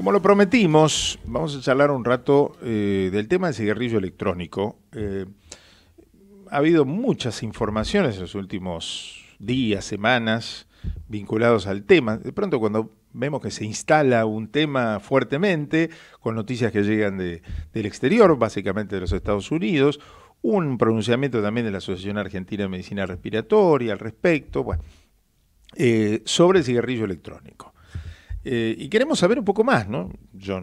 Como lo prometimos, vamos a charlar un rato eh, del tema del cigarrillo electrónico. Eh, ha habido muchas informaciones en los últimos días, semanas, vinculados al tema. De pronto cuando vemos que se instala un tema fuertemente, con noticias que llegan del exterior, básicamente de los Estados Unidos, un pronunciamiento también de la Asociación Argentina de Medicina Respiratoria al respecto, bueno, eh, sobre el cigarrillo electrónico. Eh, y queremos saber un poco más, ¿no? Yo,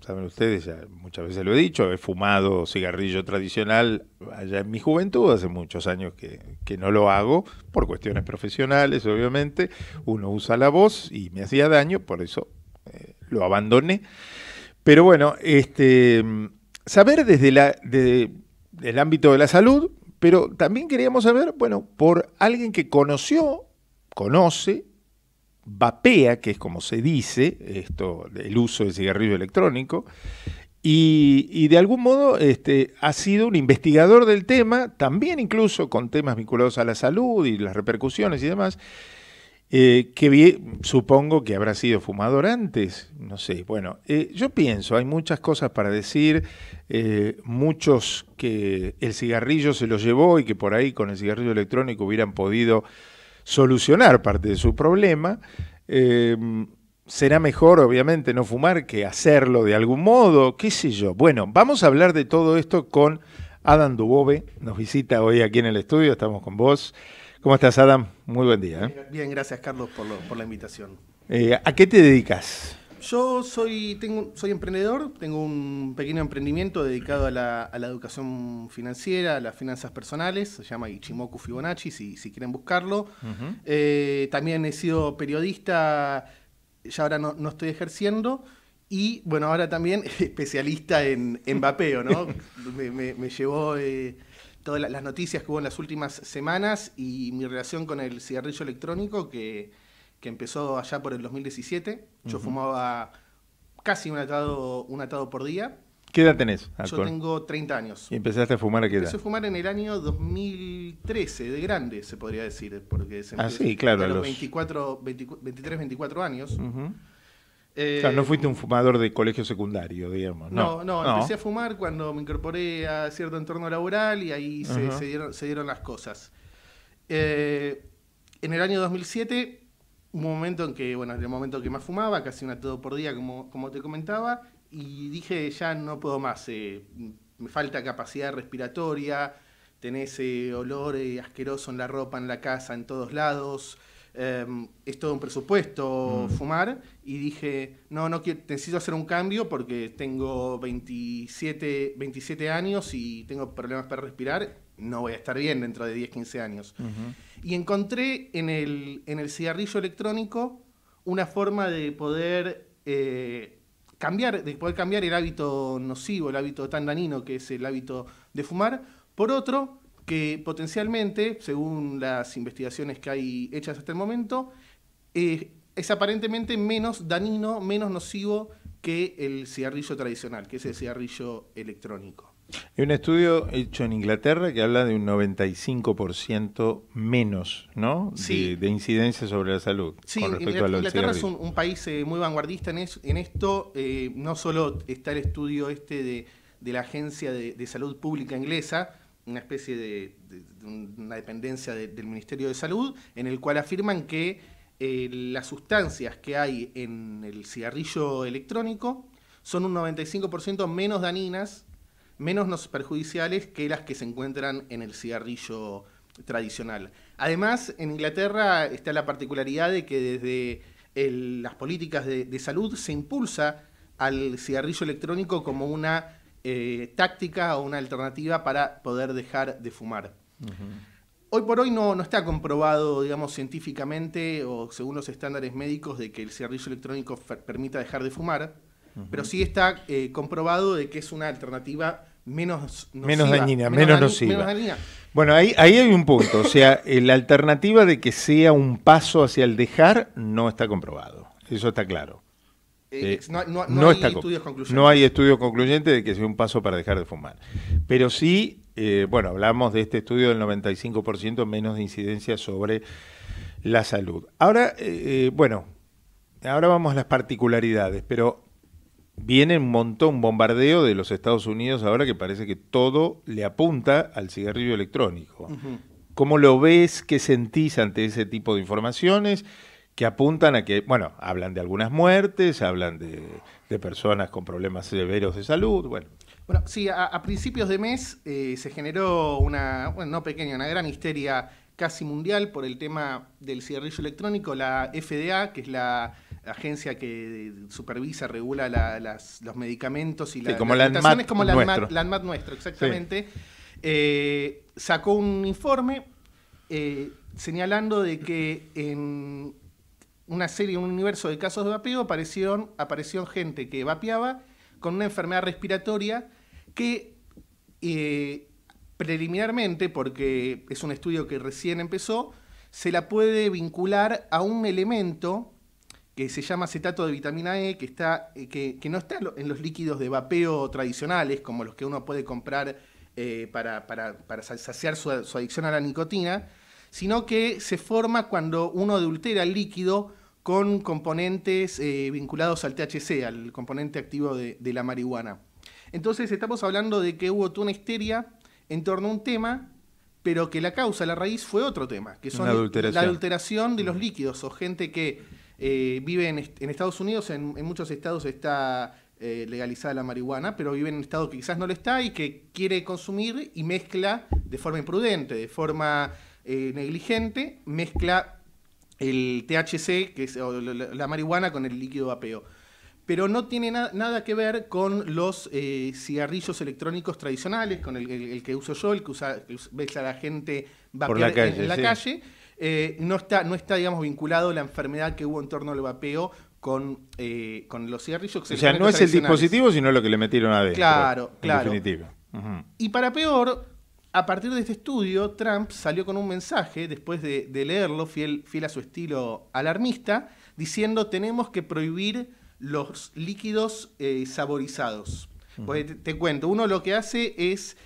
saben ustedes, muchas veces lo he dicho, he fumado cigarrillo tradicional allá en mi juventud, hace muchos años que, no lo hago, por cuestiones profesionales, obviamente. Uno usa la voz y me hacía daño, por eso eh, lo abandoné. Pero bueno, este, saber desde, la, desde el ámbito de la salud, pero también queríamos saber, bueno, por alguien que conoció, conoce vapea, que es como se dice, esto, el uso del cigarrillo electrónico, y, de algún modo este, ha sido un investigador del tema, también incluso con temas vinculados a la salud y las repercusiones y demás, eh, que supongo que habrá sido fumador antes, no sé. Bueno, eh, yo pienso, hay muchas cosas para decir, eh, muchos que el cigarrillo se lo llevó y que por ahí con el cigarrillo electrónico hubieran podido solucionar parte de su problema. Eh, será mejor, obviamente, no fumar que hacerlo de algún modo, qué sé yo. Bueno, vamos a hablar de todo esto con Adam Dubove. Nos visita hoy aquí en el estudio, estamos con vos. ¿Cómo estás, Adam? Muy buen día. ¿eh? Bien, gracias, Carlos, por, la invitación. Eh, ¿A qué te dedicas? Yo soy, soy emprendedor, tengo un pequeño emprendimiento dedicado a la, educación financiera, a las finanzas personales, se llama Ichimoku Fibonacci, si, si quieren buscarlo. Eh, también he sido periodista, ya ahora no, estoy ejerciendo, y bueno, ahora también especialista en, vapeo, ¿no? me, me, llevó eh, todas las noticias que hubo en las últimas semanas y mi relación con el cigarrillo electrónico que que empezó allá por el 2017. Yo fumaba casi un atado, un atado por día. ¿Qué edad tenés? Yo tengo 30 años. ¿Y empezaste a fumar a qué edad? Empecé a fumar en el año 2013, de grande se podría decir, porque se ah, sí, claro, a los, 24, 23, 24 años. Eh, o sea, no fuiste un fumador de colegio secundario, digamos. No, no, empecé a fumar cuando me incorporé a cierto entorno laboral y ahí se, dieron, las cosas. Eh, en el año 2007 un momento en que, bueno, en el momento que más fumaba, casi una todo por día, como, como te comentaba, y dije, ya no puedo más, eh, me falta capacidad respiratoria, tenés ese eh, olor eh, asqueroso en la ropa, en la casa, en todos lados, em, es todo un presupuesto mm. fumar, y dije, no, no quiero, necesito hacer un cambio porque tengo 27, 27 años y tengo problemas para respirar no voy a estar bien dentro de 10, 15 años. Y encontré en el, en el cigarrillo electrónico una forma de poder eh, cambiar, de poder cambiar el hábito nocivo, el hábito tan danino que es el hábito de fumar, por otro que potencialmente, según las investigaciones que hay hechas hasta el momento, eh, es aparentemente menos danino, menos nocivo que el cigarrillo tradicional, que es el cigarrillo electrónico. Hay un estudio hecho en Inglaterra que habla de un 95% menos ¿no? De, incidencia sobre la salud. con respecto Inglaterra, a Inglaterra es un, país eh, muy vanguardista en, esto. Eh, no solo está el estudio este de, la Agencia de, Salud Pública Inglesa, una especie de, una dependencia del Ministerio de Salud, en el cual afirman que eh, las sustancias que hay en el cigarrillo electrónico son un 95% menos daninas menos perjudiciales que las que se encuentran en el cigarrillo tradicional. Además, en Inglaterra está la particularidad de que desde las políticas de, salud se impulsa al cigarrillo electrónico como una eh, táctica o una alternativa para poder dejar de fumar. Hoy por hoy no, está comprobado, digamos, científicamente o según los estándares médicos de que el cigarrillo electrónico permita dejar de fumar, pero sí está eh, comprobado de que es una alternativa menos menos dañina, menos, nociva. Bueno, ahí, ahí hay un punto. O sea, eh, la alternativa de que sea un paso hacia el dejar no está comprobado. Eso está claro. Eh, eh, no, hay estudios concluyentes. No hay estudios concluyentes de que sea un paso para dejar de fumar. Pero sí, bueno, hablamos de este estudio del 95% menos de incidencia sobre la salud. Ahora, bueno, ahora vamos a las particularidades, pero viene un montón, un bombardeo de los Estados Unidos ahora que parece que todo le apunta al cigarrillo electrónico. ¿Cómo lo ves? ¿Qué sentís ante ese tipo de informaciones? que apuntan a que, bueno, hablan de algunas muertes, hablan de, personas con problemas severos de salud, bueno. Bueno, sí, a, principios de mes eh, se generó una, bueno, no pequeña, una gran histeria casi mundial por el tema del cigarrillo electrónico. La FDA, que es la agencia que supervisa, regula los medicamentos y las como la es como la nuestro. nuestro, exactamente, eh, sacó un informe eh, señalando de que en una serie, un universo de casos de vapeo aparecieron, apareció gente que vapeaba con una enfermedad respiratoria que eh, preliminarmente, porque es un estudio que recién empezó, se la puede vincular a un elemento que se llama acetato de vitamina E, que, está, eh, que, no está en los líquidos de vapeo tradicionales, como los que uno puede comprar eh, para, para, saciar su, adicción a la nicotina, sino que se forma cuando uno adultera el líquido con componentes eh, vinculados al THC, al componente activo de, la marihuana. Entonces estamos hablando de que hubo una histeria en torno a un tema, pero que la causa, la raíz fue otro tema, que son la adulteración de los mm. líquidos o gente que eh, vive en, Estados Unidos, en, muchos estados está eh, legalizada la marihuana, pero vive en un estado que quizás no lo está y que quiere consumir y mezcla de forma imprudente, de forma eh, negligente, mezcla el THC, que es la, marihuana, con el líquido vapeo. Pero no tiene nada que ver con los cigarrillos electrónicos tradicionales, con el, que uso yo, el que usa, la gente vapear en, la calle eh, no, está, no está, digamos, vinculado la enfermedad que hubo en torno al vapeo con, eh, con los cigarrillos. O sea, no es el dispositivo, sino lo que le metieron a Claro, claro. Y para peor, a partir de este estudio, Trump salió con un mensaje, después de, leerlo, fiel, fiel a su estilo alarmista, diciendo tenemos que prohibir los líquidos eh, saborizados. pues te, cuento, uno lo que hace es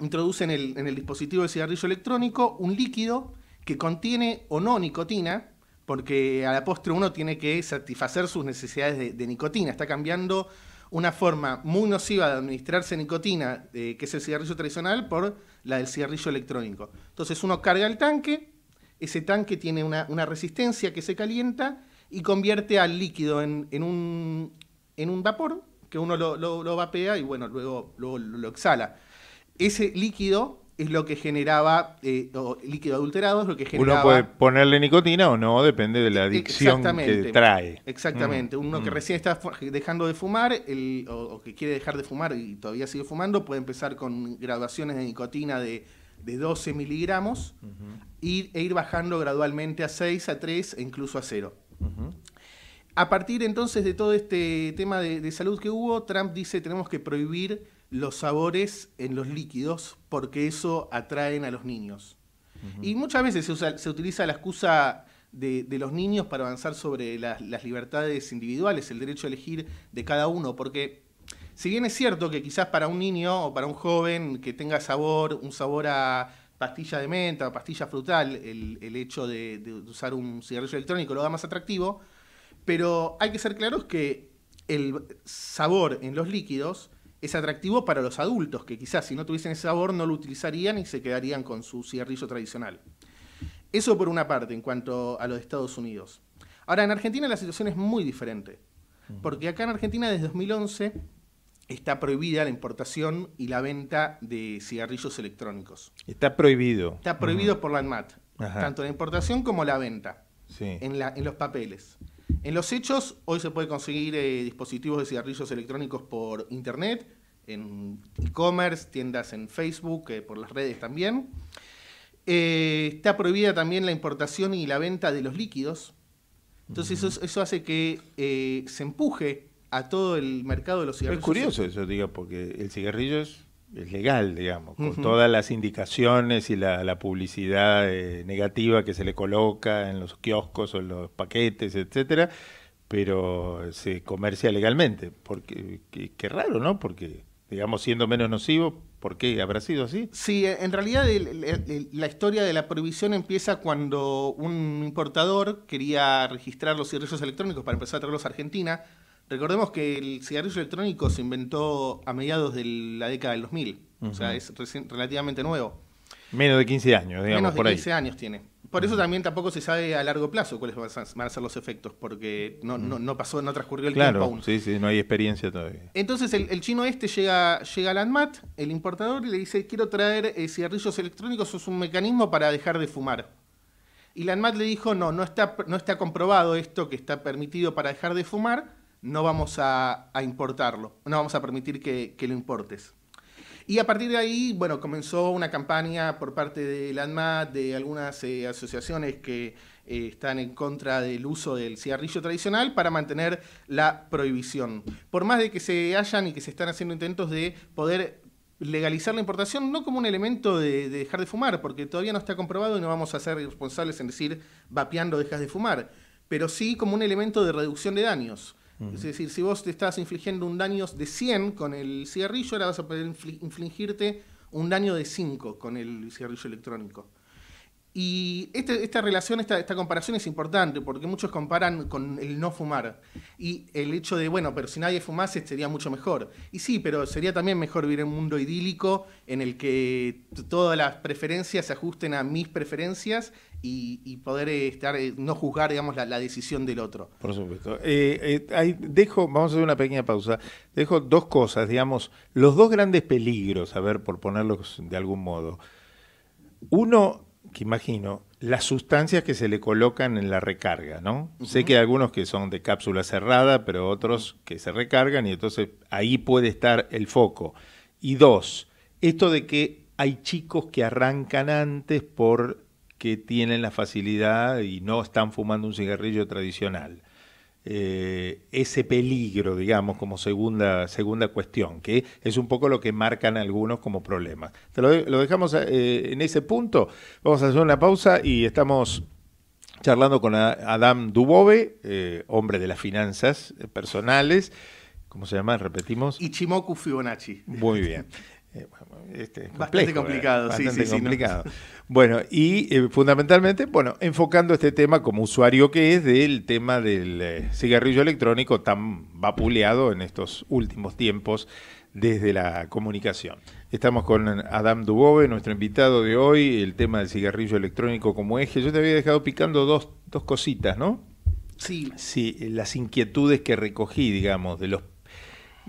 introduce en el, dispositivo de cigarrillo electrónico un líquido que contiene o no nicotina, porque a la postre uno tiene que satisfacer sus necesidades de, nicotina. Está cambiando una forma muy nociva de administrarse nicotina, eh, que es el cigarrillo tradicional, por la del cigarrillo electrónico. Entonces uno carga el tanque, ese tanque tiene una, resistencia que se calienta y convierte al líquido en, un, vapor que uno lo, vapea y bueno, luego lo exhala ese líquido es lo que generaba, eh, líquido adulterado es lo que generaba... Uno puede ponerle nicotina o no, depende de la adicción que trae. Exactamente. Mm. Uno que mm. recién está dejando de fumar el, o, que quiere dejar de fumar y todavía sigue fumando puede empezar con graduaciones de nicotina de, de 12 miligramos e ir bajando gradualmente a 6, a 3 e incluso a 0. A partir entonces de todo este tema de, salud que hubo, Trump dice tenemos que prohibir los sabores en los líquidos porque eso atraen a los niños. Y muchas veces se, utiliza la excusa de, los niños para avanzar sobre las libertades individuales, el derecho a elegir de cada uno, porque si bien es cierto que quizás para un niño o para un joven que tenga sabor, un sabor a pastilla de menta, pastilla frutal, el, hecho de, de, usar un cigarrillo electrónico lo da más atractivo, pero hay que ser claros que el sabor en los líquidos es atractivo para los adultos, que quizás si no tuviesen ese sabor no lo utilizarían y se quedarían con su cigarrillo tradicional. Eso por una parte en cuanto a los Estados Unidos. Ahora, en Argentina la situación es muy diferente, mm. porque acá en Argentina desde 2011 está prohibida la importación y la venta de cigarrillos electrónicos. Está prohibido. Está prohibido por la ANMAT, tanto la importación como la venta, en los papeles. En los hechos, hoy se puede conseguir eh, dispositivos de cigarrillos electrónicos por internet, en e-commerce, tiendas en Facebook, eh, por las redes también. Eh, está prohibida también la importación y la venta de los líquidos. Entonces eso, eso, hace que se empuje a todo el mercado de los cigarrillos. Es curioso eso, diga, porque el cigarrillo es es legal, digamos, con todas las indicaciones y la, publicidad eh, negativa que se le coloca en los kioscos o en los paquetes, etcétera, pero se comercia legalmente. Porque qué, raro, ¿no? Porque digamos siendo menos nocivo, ¿por qué habrá sido así? Sí, eh, en realidad la historia de la prohibición empieza cuando un importador quería registrar los cigarrillos electrónicos para empezar a traerlos a Argentina Recordemos que el cigarrillo electrónico se inventó a mediados de la década del 2000, o sea, es relativamente nuevo. Menos de 15 años, digamos, Menos de 15 años tiene. Por eso también tampoco se sabe a largo plazo cuáles van a ser los efectos, porque no, no, pasó, no transcurrió el tiempo aún. Sí, sí, no hay experiencia todavía. Entonces el, chino este llega, llega al ANMAT, el importador, y le dice, quiero traer eh, cigarrillos electrónicos, es un mecanismo para dejar de fumar. Y la ANMAT le dijo, no, no está, no está comprobado esto que está permitido para dejar de fumar, no vamos a, importarlo, no vamos a permitir que, lo importes. Y a partir de ahí, bueno, comenzó una campaña por parte del ANMAT, de algunas eh, asociaciones que eh, están en contra del uso del cigarrillo tradicional para mantener la prohibición. Por más de que se hayan y que se están haciendo intentos de poder legalizar la importación no como un elemento de, dejar de fumar, porque todavía no está comprobado y no vamos a ser responsables en decir vapeando dejas de fumar, pero sí como un elemento de reducción de daños. Es decir, si vos te estás infligiendo un daño de 100 con el cigarrillo, ahora vas a poder infligirte un daño de 5 con el cigarrillo electrónico. Y este, esta relación, esta, esta, comparación es importante porque muchos comparan con el no fumar y el hecho de, bueno, pero si nadie fumase sería mucho mejor. Y sí, pero sería también mejor vivir en un mundo idílico en el que todas las preferencias se ajusten a mis preferencias y, poder eh, estar, eh, no juzgar, digamos, la, decisión del otro. Por supuesto. Eh, dejo, vamos a hacer una pequeña pausa. Dejo dos cosas, digamos, los dos grandes peligros, a ver, por ponerlos de algún modo. Uno, que imagino, las sustancias que se le colocan en la recarga, ¿no? Sé que hay algunos que son de cápsula cerrada, pero otros que se recargan y entonces ahí puede estar el foco. Y dos, esto de que hay chicos que arrancan antes por que tienen la facilidad y no están fumando un cigarrillo tradicional. Eh, ese peligro, digamos, como segunda, segunda cuestión, que es un poco lo que marcan algunos como problemas. Te lo, dejamos eh, en ese punto. Vamos a hacer una pausa y estamos charlando con Adam Dubove, eh, hombre de las finanzas personales. ¿Cómo se llama? Repetimos. Ichimoku Fibonacci. Muy bien. Eh, este, bastante complicado, sí, sí, complicado. Bueno, y eh, fundamentalmente, bueno, enfocando este tema como usuario que es del tema del eh, cigarrillo electrónico tan vapuleado en estos últimos tiempos desde la comunicación. Estamos con Adam Dubove, nuestro invitado de hoy, el tema del cigarrillo electrónico como eje. Yo te había dejado picando dos, dos cositas, ¿no? Sí. Sí, las inquietudes que recogí, digamos, de los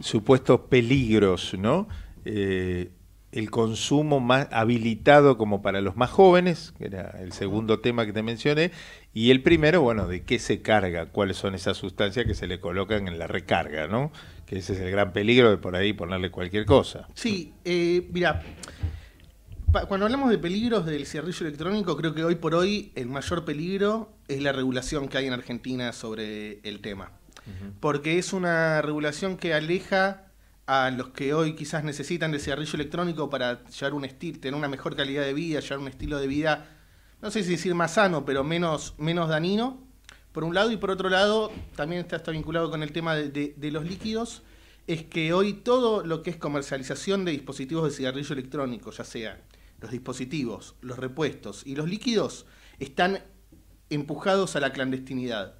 supuestos peligros, ¿no? Eh, el consumo más habilitado como para los más jóvenes, que era el segundo tema que te mencioné, y el primero, bueno, de qué se carga, cuáles son esas sustancias que se le colocan en la recarga, ¿no? Que ese es el gran peligro de por ahí ponerle cualquier cosa. Sí, eh, mira, cuando hablamos de peligros del cierrillo electrónico, creo que hoy por hoy el mayor peligro es la regulación que hay en Argentina sobre el tema, porque es una regulación que aleja a los que hoy quizás necesitan de cigarrillo electrónico para llevar un estilo, tener una mejor calidad de vida, llevar un estilo de vida, no sé si decir más sano, pero menos, menos danino, por un lado, y por otro lado, también está, está vinculado con el tema de, los líquidos, es que hoy todo lo que es comercialización de dispositivos de cigarrillo electrónico, ya sea los dispositivos, los repuestos y los líquidos, están empujados a la clandestinidad.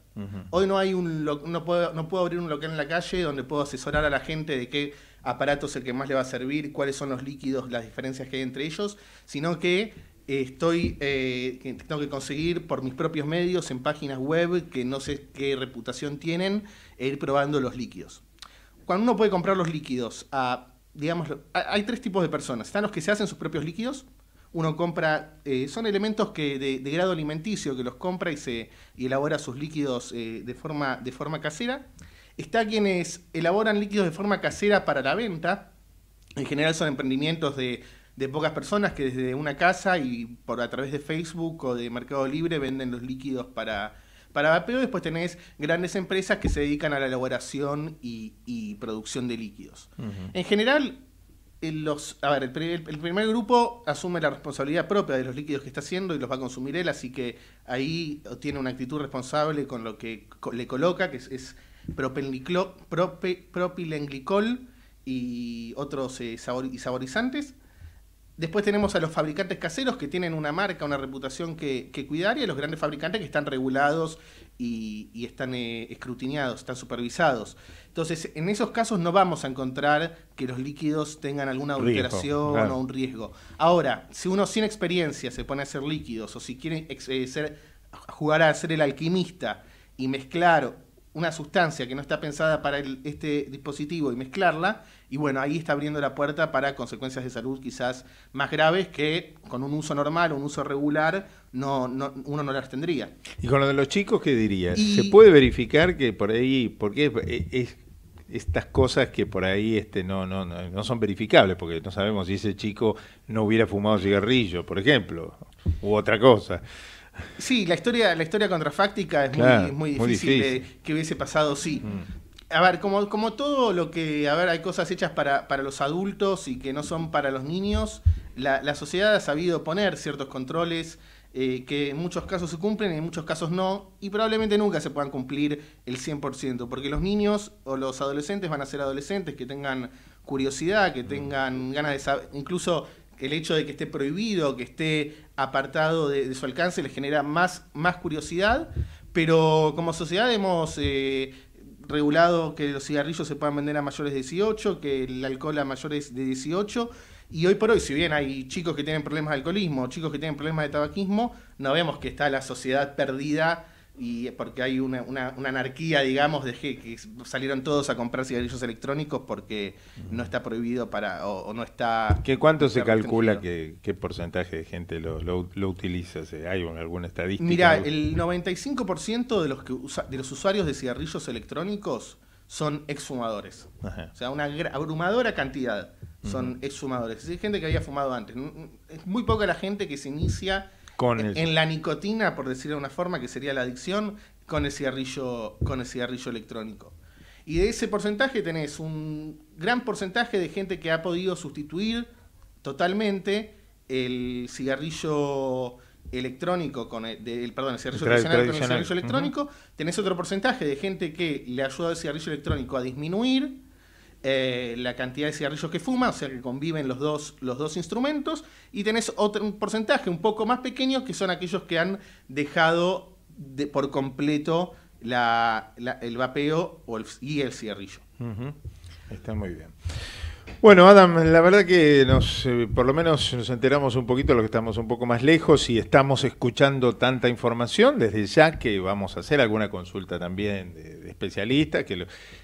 Hoy no hay un no puedo, no puedo abrir un local en la calle donde puedo asesorar a la gente de qué aparato es el que más le va a servir, cuáles son los líquidos, las diferencias que hay entre ellos, sino que eh, estoy eh, tengo que conseguir por mis propios medios en páginas web que no sé qué reputación tienen e ir probando los líquidos. Cuando uno puede comprar los líquidos digamos hay tres tipos de personas, están los que se hacen sus propios líquidos, uno compra, eh, son elementos que de, grado alimenticio que los compra y, se, elabora sus líquidos eh, de, forma, de forma casera. Está quienes elaboran líquidos de forma casera para la venta. En general son emprendimientos de, pocas personas que desde una casa y por a través de Facebook o de Mercado Libre venden los líquidos para, para vapeo. Después tenés grandes empresas que se dedican a la elaboración y, producción de líquidos. En general, eh, el, primer grupo asume la responsabilidad propia de los líquidos que está haciendo y los va a consumir él, así que ahí tiene una actitud responsable con lo que le coloca, que es, propilenglicol y otros eh, saborizantes. Después tenemos a los fabricantes caseros que tienen una marca, una reputación que, cuidar y a los grandes fabricantes que están regulados y, están eh, escrutinados, están supervisados. Entonces, en esos casos no vamos a encontrar que los líquidos tengan alguna alteración o un riesgo. Ahora, si uno sin experiencia se pone a hacer líquidos o si quiere eh, jugar a ser el alquimista y mezclar una sustancia que no está pensada para el, este dispositivo y mezclarla, y bueno, ahí está abriendo la puerta para consecuencias de salud quizás más graves que con un uso normal, un uso regular, no, no uno no las tendría. ¿Y con lo de los chicos qué dirías? ¿Se puede verificar que por ahí, porque es, estas cosas que por ahí este, no, no, no, no, son verificables, porque no sabemos si ese chico no hubiera fumado cigarrillo, por ejemplo, u otra cosa. Sí, la historia, la historia contrafáctica es muy, difícil, que hubiese pasado, sí. Mm. A ver, como, como todo lo que, a ver, hay cosas hechas para, para los adultos y que no son para los niños, la, sociedad ha sabido poner ciertos controles eh, que en muchos casos se cumplen y en muchos casos no, y probablemente nunca se puedan cumplir el 100%, porque los niños o los adolescentes van a ser adolescentes que tengan curiosidad, que tengan ganas de saber, incluso el hecho de que esté prohibido, que esté apartado de, su alcance, le genera más, más curiosidad, pero como sociedad hemos eh, regulado que los cigarrillos se puedan vender a mayores de 18, que el alcohol a mayores de 18. Y hoy por hoy, si bien hay chicos que tienen problemas de alcoholismo, chicos que tienen problemas de tabaquismo, no vemos que está la sociedad perdida y porque hay una, anarquía, digamos, de que, salieron todos a comprar cigarrillos electrónicos porque no está prohibido para, o, no está... ¿Qué ¿Cuánto se calcula que, qué porcentaje de gente lo, lo, utiliza? ¿Hay alguna estadística? Mira, el 95% de los, que de los usuarios de cigarrillos electrónicos son exfumadores. O sea, una abrumadora cantidad son exfumadores. Es gente que había fumado antes. Es muy poca la gente que se inicia en la nicotina, por decirlo de una forma, que sería la adicción, con el cigarrillo, con el cigarrillo electrónico. Y de ese porcentaje tenés un gran porcentaje de gente que ha podido sustituir totalmente el cigarrillo electrónico con el, perdón, el cigarrillo con el cigarrillo electrónico, tenés otro porcentaje de gente que le ha ayudado el cigarrillo electrónico a disminuir eh, la cantidad de cigarrillos que fuma, o sea que conviven los dos, los dos instrumentos, y tenés otro, porcentaje un poco más pequeño que son aquellos que han dejado por completo el vapeo y el cigarrillo. Está muy bien. Bueno, Adam, la verdad que nos, eh, por lo menos nos enteramos un poquito de lo que estamos un poco más lejos y estamos escuchando tanta información desde ya que vamos a hacer alguna consulta también de, especialistas.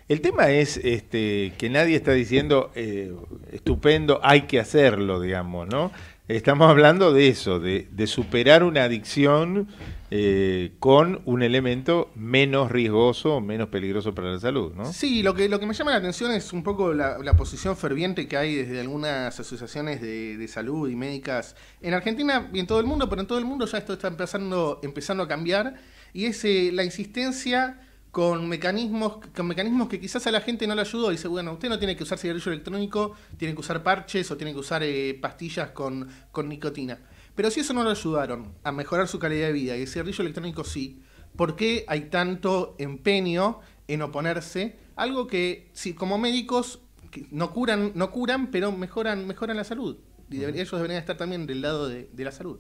El tema es este, que nadie está diciendo eh, estupendo, hay que hacerlo, digamos, ¿no? Estamos hablando de eso, de, de superar una adicción eh, con un elemento menos riesgoso, menos peligroso para la salud, ¿no? Sí, lo que, lo que me llama la atención es un poco la, posición ferviente que hay desde algunas asociaciones de, salud y médicas en Argentina y en todo el mundo, pero en todo el mundo ya esto está empezando, empezando a cambiar, y es eh, la insistencia con mecanismos, con mecanismos que quizás a la gente no le ayudó. Dice, bueno, usted no tiene que usar cigarrillo electrónico, tiene que usar parches o tiene que usar eh, pastillas con, con nicotina. Pero si eso no lo ayudaron a mejorar su calidad de vida y el cigarrillo electrónico sí, ¿por qué hay tanto empeño en oponerse? Algo que, si como médicos, no curan, no curan, pero mejoran, mejoran la salud. Y ellos deberían estar también del lado de, la salud.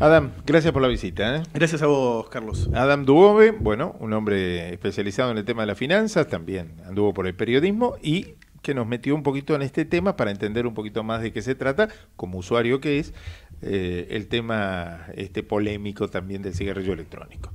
Adam, gracias por la visita. ¿eh? Gracias a vos, Carlos. Adam Dubove, bueno, un hombre especializado en el tema de las finanzas, también anduvo por el periodismo y que nos metió un poquito en este tema para entender un poquito más de qué se trata, como usuario que es, eh, el tema este polémico también del cigarrillo electrónico.